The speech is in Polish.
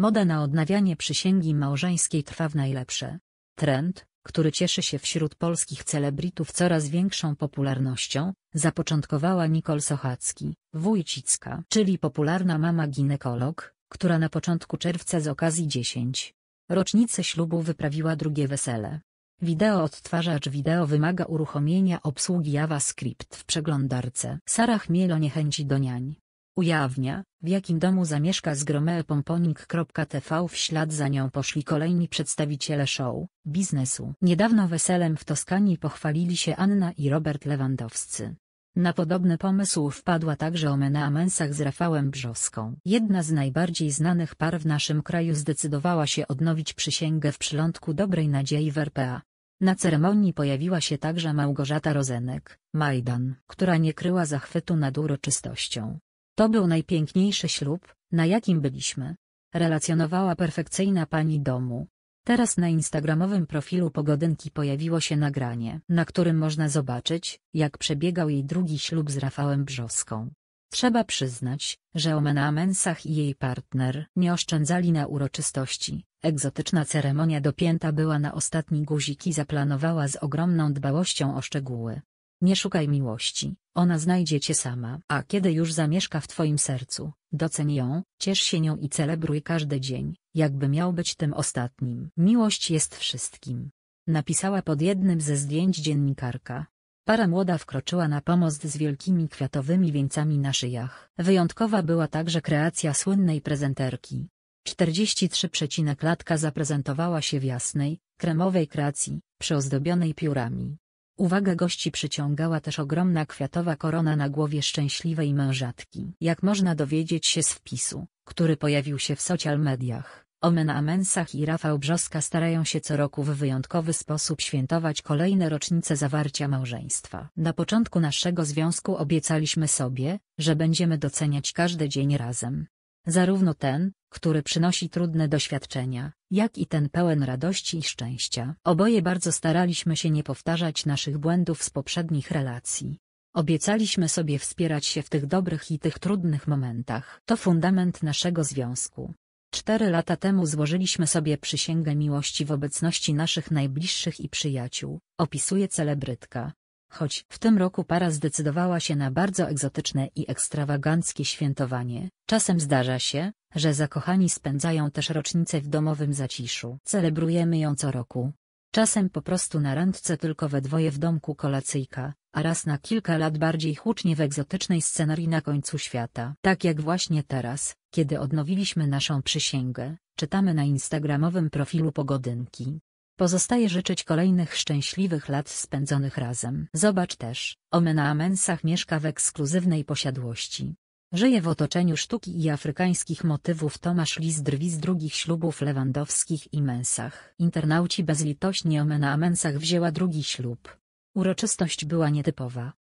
Moda na odnawianie przysięgi małżeńskiej trwa w najlepsze. Trend, który cieszy się wśród polskich celebrytów coraz większą popularnością, zapoczątkowała Nicole Sochacki, Wujcicka, czyli popularna mama ginekolog, która na początku czerwca z okazji 10. rocznicy ślubu wyprawiła drugie wesele. Wideo odtwarzacz wideo wymaga uruchomienia obsługi JavaScript w przeglądarce. Sara Chmielo nie chęci do niań. Ujawnia, w jakim domu zamieszka z Pomponik.tv w ślad za nią poszli kolejni przedstawiciele show, biznesu. Niedawno weselem w Toskanii pochwalili się Anna i Robert Lewandowscy. Na podobny pomysł wpadła także Omena amensach z Rafałem Brzoską. Jedna z najbardziej znanych par w naszym kraju zdecydowała się odnowić przysięgę w przylądku Dobrej Nadziei w RPA. Na ceremonii pojawiła się także Małgorzata Rozenek, Majdan, która nie kryła zachwytu nad uroczystością. To był najpiękniejszy ślub, na jakim byliśmy. Relacjonowała perfekcyjna pani domu. Teraz na instagramowym profilu Pogodynki pojawiło się nagranie, na którym można zobaczyć, jak przebiegał jej drugi ślub z Rafałem Brzoską. Trzeba przyznać, że Omena Mensach i jej partner nie oszczędzali na uroczystości. Egzotyczna ceremonia dopięta była na ostatni guzik i zaplanowała z ogromną dbałością o szczegóły. Nie szukaj miłości, ona znajdzie cię sama, a kiedy już zamieszka w twoim sercu, doceń ją, ciesz się nią i celebruj każdy dzień, jakby miał być tym ostatnim. Miłość jest wszystkim. Napisała pod jednym ze zdjęć dziennikarka. Para młoda wkroczyła na pomost z wielkimi kwiatowymi wieńcami na szyjach. Wyjątkowa była także kreacja słynnej prezenterki. 43 klatka zaprezentowała się w jasnej, kremowej kreacji, przyozdobionej piórami. Uwaga gości przyciągała też ogromna kwiatowa korona na głowie szczęśliwej mężatki. Jak można dowiedzieć się z wpisu, który pojawił się w social mediach, Omena Amensach i Rafał Brzoska starają się co roku w wyjątkowy sposób świętować kolejne rocznice zawarcia małżeństwa. Na początku naszego związku obiecaliśmy sobie, że będziemy doceniać każdy dzień razem. Zarówno ten, który przynosi trudne doświadczenia, jak i ten pełen radości i szczęścia. Oboje bardzo staraliśmy się nie powtarzać naszych błędów z poprzednich relacji. Obiecaliśmy sobie wspierać się w tych dobrych i tych trudnych momentach. To fundament naszego związku. Cztery lata temu złożyliśmy sobie przysięgę miłości w obecności naszych najbliższych i przyjaciół, opisuje celebrytka. Choć w tym roku para zdecydowała się na bardzo egzotyczne i ekstrawaganckie świętowanie, czasem zdarza się, że zakochani spędzają też rocznicę w domowym zaciszu. Celebrujemy ją co roku. Czasem po prostu na randce tylko we dwoje w domku kolacyjka, a raz na kilka lat bardziej hucznie w egzotycznej scenarii na końcu świata. Tak jak właśnie teraz, kiedy odnowiliśmy naszą przysięgę, czytamy na instagramowym profilu pogodynki. Pozostaje życzyć kolejnych szczęśliwych lat spędzonych razem. Zobacz też, Omena Amensach mieszka w ekskluzywnej posiadłości. Żyje w otoczeniu sztuki i afrykańskich motywów Tomasz Lis drwi z drugich ślubów Lewandowskich i Mensach. Internauci bezlitośnie omena a wzięła drugi ślub. Uroczystość była nietypowa.